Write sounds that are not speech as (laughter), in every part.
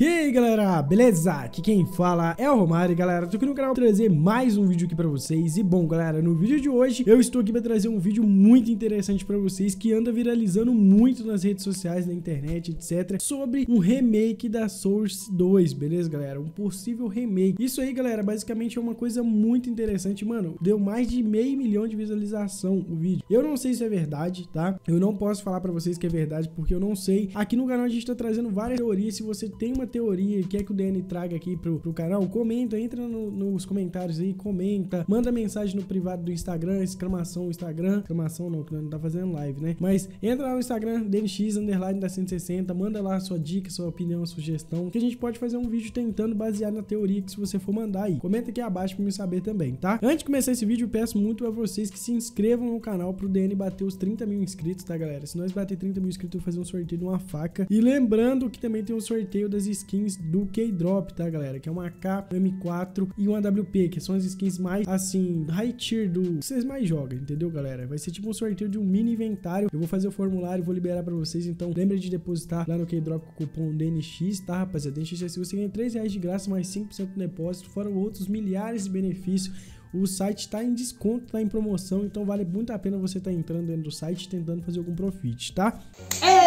E aí galera, beleza? Aqui quem fala é o Romário, galera, tô aqui no canal trazer mais um vídeo aqui pra vocês E bom galera, no vídeo de hoje eu estou aqui pra trazer um vídeo muito interessante pra vocês Que anda viralizando muito nas redes sociais, na internet, etc Sobre um remake da Source 2, beleza galera? Um possível remake Isso aí galera, basicamente é uma coisa muito interessante, mano Deu mais de meio milhão de visualização o vídeo Eu não sei se é verdade, tá? Eu não posso falar pra vocês que é verdade porque eu não sei Aqui no canal a gente tá trazendo várias teorias, se você tem uma teoria, quer é que o DN traga aqui pro, pro canal, comenta, entra no, nos comentários aí, comenta, manda mensagem no privado do Instagram, exclamação Instagram, exclamação não, que não tá fazendo live, né? Mas entra lá no Instagram, DNX, underline da 160, manda lá sua dica, sua opinião, sugestão, que a gente pode fazer um vídeo tentando basear na teoria que se você for mandar aí. Comenta aqui abaixo pra me saber também, tá? Antes de começar esse vídeo, peço muito a vocês que se inscrevam no canal pro DN bater os 30 mil inscritos, tá, galera? Se nós bater 30 mil inscritos, eu vou fazer um sorteio de uma faca. E lembrando que também tem um sorteio das skins do K-Drop, tá, galera? Que é uma K, M4 e uma WP, que são as skins mais, assim, high tier do que vocês mais jogam, entendeu, galera? Vai ser tipo um sorteio de um mini inventário. Eu vou fazer o formulário, e vou liberar pra vocês, então lembra de depositar lá no K-Drop com o cupom DNX, tá, rapaziada? DNX, é se você ganha 3 reais de graça, mais 5% do depósito, fora outros milhares de benefícios. O site está em desconto, está em promoção, então vale muito a pena você estar tá entrando dentro do site tentando fazer algum profit, tá? É.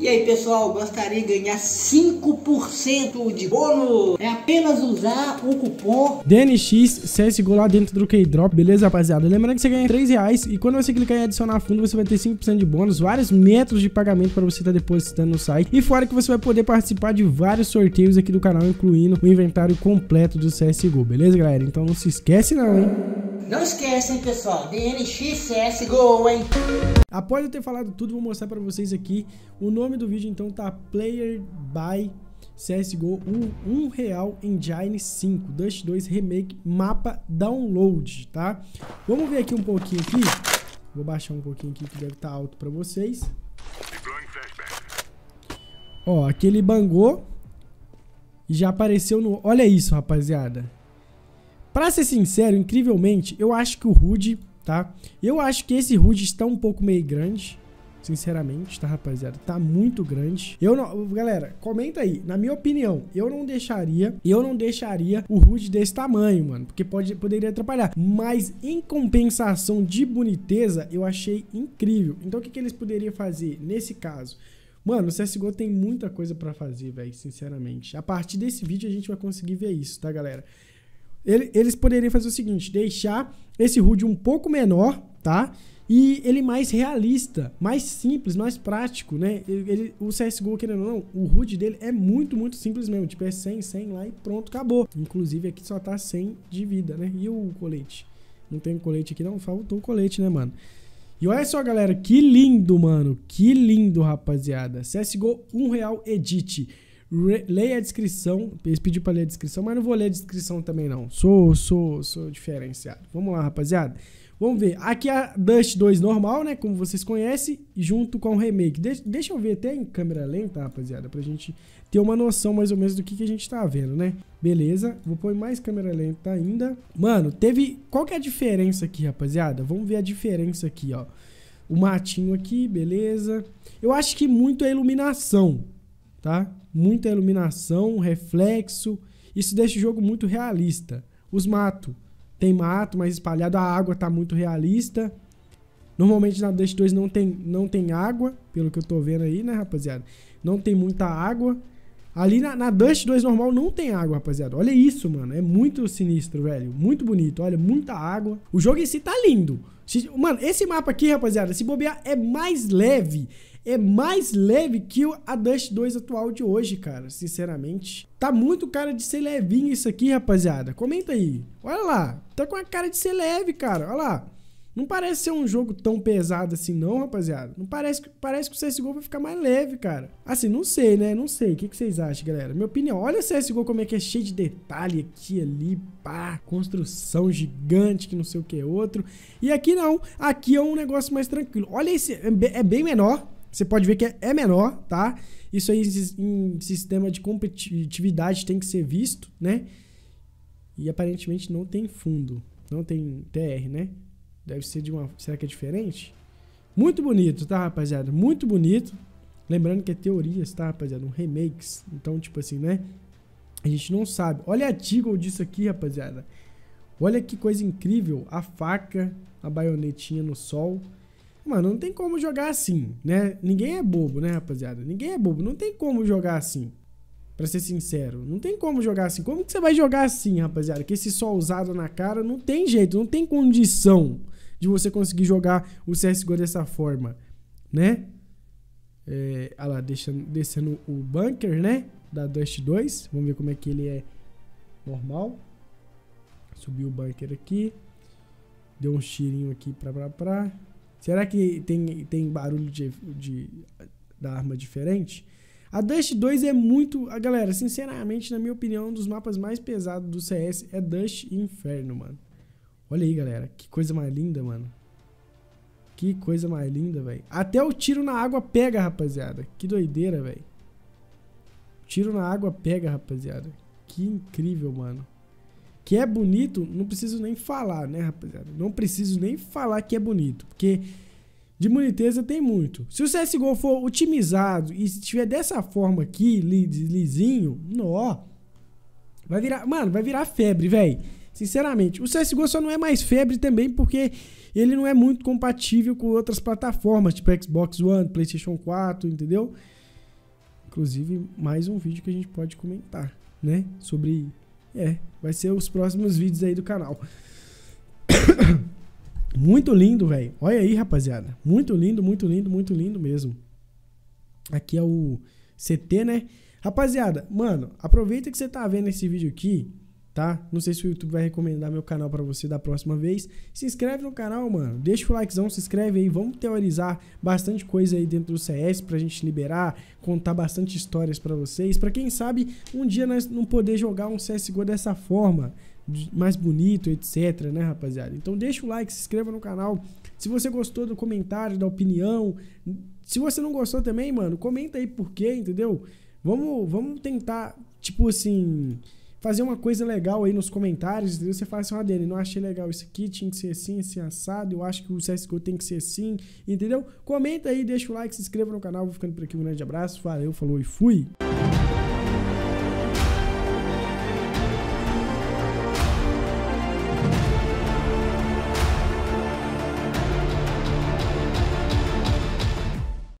E aí, pessoal, gostaria de ganhar 5% de bônus? É apenas usar o cupom DNX CSGO lá dentro do K-Drop, beleza, rapaziada? Lembrando que você ganha 3 reais e quando você clicar em adicionar fundo, você vai ter 5% de bônus, vários métodos de pagamento para você estar tá depositando no site. E fora que você vai poder participar de vários sorteios aqui do canal, incluindo o inventário completo do CSGO, beleza, galera? Então não se esquece não, hein? Não hein, pessoal, DNXCSGO, hein? Após eu ter falado tudo, vou mostrar pra vocês aqui. O nome do vídeo, então, tá Player by CSGO 1, 1 real Engine 5, Dust 2 Remake, mapa download, tá? Vamos ver aqui um pouquinho aqui. Vou baixar um pouquinho aqui que deve estar tá alto pra vocês. Ó, aquele bangou. E já apareceu no... Olha isso, rapaziada. Para ser sincero, incrivelmente, eu acho que o Rude, tá? Eu acho que esse Rude está um pouco meio grande. Sinceramente, tá, rapaziada? Tá muito grande. Eu não. Galera, comenta aí. Na minha opinião, eu não deixaria. Eu não deixaria o Rude desse tamanho, mano. Porque pode, poderia atrapalhar. Mas em compensação de boniteza, eu achei incrível. Então o que, que eles poderiam fazer nesse caso? Mano, o CSGO tem muita coisa para fazer, velho, sinceramente. A partir desse vídeo a gente vai conseguir ver isso, tá, galera? Ele, eles poderiam fazer o seguinte: deixar esse HUD um pouco menor, tá? E ele mais realista, mais simples, mais prático, né? Ele, ele, o CSGO, querendo ou não, o HUD dele é muito, muito simples mesmo. Tipo, é 100, 100 lá e pronto, acabou. Inclusive, aqui só tá 100 de vida, né? E o colete? Não tem colete aqui, não? Faltou o colete, né, mano? E olha só, galera, que lindo, mano. Que lindo, rapaziada. CSGO 1 real edit leia a descrição. Eles pediram para ler a descrição, mas não vou ler a descrição também não. Sou, sou, sou diferenciado. Vamos lá, rapaziada. Vamos ver. Aqui é a Dust 2 normal, né? Como vocês conhecem, junto com o remake. De deixa eu ver até em câmera lenta, rapaziada, pra gente ter uma noção mais ou menos do que, que a gente tá vendo, né? Beleza. Vou pôr mais câmera lenta ainda. Mano, teve... Qual que é a diferença aqui, rapaziada? Vamos ver a diferença aqui, ó. O matinho aqui, beleza. Eu acho que muito é iluminação tá? Muita iluminação, reflexo. Isso deixa o jogo muito realista. Os mato. Tem mato, mas espalhado. A água tá muito realista. Normalmente na Dust 2 não tem, não tem água, pelo que eu tô vendo aí, né, rapaziada? Não tem muita água. Ali na, na Dust 2 normal não tem água, rapaziada. Olha isso, mano. É muito sinistro, velho. Muito bonito. Olha, muita água. O jogo em si tá lindo. Mano, esse mapa aqui, rapaziada, se bobear, é mais leve. É mais leve que a Dust 2 atual de hoje, cara, sinceramente. Tá muito cara de ser levinho isso aqui, rapaziada. Comenta aí. Olha lá. Tá com a cara de ser leve, cara. Olha lá. Não parece ser um jogo tão pesado assim, não, rapaziada. Não parece que, parece que o CSGO vai ficar mais leve, cara. Assim, não sei, né? Não sei. O que, que vocês acham, galera? Minha opinião, olha o CSGO como é que é cheio de detalhe aqui, ali, pá. Construção gigante, que não sei o que é outro. E aqui não. Aqui é um negócio mais tranquilo. Olha esse. É, é bem menor. Você pode ver que é, é menor, tá? Isso aí em sistema de competitividade tem que ser visto, né? E aparentemente não tem fundo. Não tem TR, né? Deve ser de uma... Será que é diferente? Muito bonito, tá, rapaziada? Muito bonito. Lembrando que é teorias, tá, rapaziada? Um remakes. Então, tipo assim, né? A gente não sabe. Olha a Deagle disso aqui, rapaziada. Olha que coisa incrível. A faca, a baionetinha no sol. Mano, não tem como jogar assim, né? Ninguém é bobo, né, rapaziada? Ninguém é bobo. Não tem como jogar assim. Pra ser sincero, não tem como jogar assim. Como que você vai jogar assim, rapaziada? Que esse sol usado na cara não tem jeito, não tem condição de você conseguir jogar o CSGO dessa forma, né? É, ah lá, deixando, descendo o bunker, né? Da Dust 2. Vamos ver como é que ele é normal. Subiu o bunker aqui. Deu um cheirinho aqui pra, pra, pra. Será que tem, tem barulho de, de, da arma diferente? A Dust 2 é muito... A galera, sinceramente, na minha opinião, um dos mapas mais pesados do CS é Dust Inferno, mano. Olha aí, galera. Que coisa mais linda, mano. Que coisa mais linda, velho. Até o tiro na água pega, rapaziada. Que doideira, velho. Tiro na água pega, rapaziada. Que incrível, mano. Que é bonito, não preciso nem falar, né, rapaziada? Não preciso nem falar que é bonito, porque de boniteza tem muito. Se o CSGO for otimizado e estiver dessa forma aqui, lisinho, nó, vai virar, mano, vai virar febre, velho. Sinceramente, o CSGO só não é mais febre também porque ele não é muito compatível com outras plataformas, tipo Xbox One, PlayStation 4, entendeu? Inclusive, mais um vídeo que a gente pode comentar, né? Sobre. É, vai ser os próximos vídeos aí do canal. (coughs) muito lindo, velho. Olha aí, rapaziada. Muito lindo, muito lindo, muito lindo mesmo. Aqui é o CT, né? Rapaziada, mano, aproveita que você tá vendo esse vídeo aqui tá? Não sei se o YouTube vai recomendar meu canal para você da próxima vez. Se inscreve no canal, mano. Deixa o likezão, se inscreve aí. Vamos teorizar bastante coisa aí dentro do CS pra gente liberar, contar bastante histórias para vocês. Para quem sabe, um dia nós não poder jogar um CSGO dessa forma, mais bonito, etc, né, rapaziada? Então deixa o like, se inscreva no canal. Se você gostou do comentário, da opinião, se você não gostou também, mano, comenta aí por quê, entendeu? Vamos, vamos tentar, tipo assim, fazer uma coisa legal aí nos comentários, entendeu? Você fala assim, ah, Dani, não achei legal isso aqui, tinha que ser assim, assim, assado, eu acho que o CSGO tem que ser assim, entendeu? Comenta aí, deixa o like, se inscreva no canal, vou ficando por aqui, um grande abraço, valeu, falou e fui!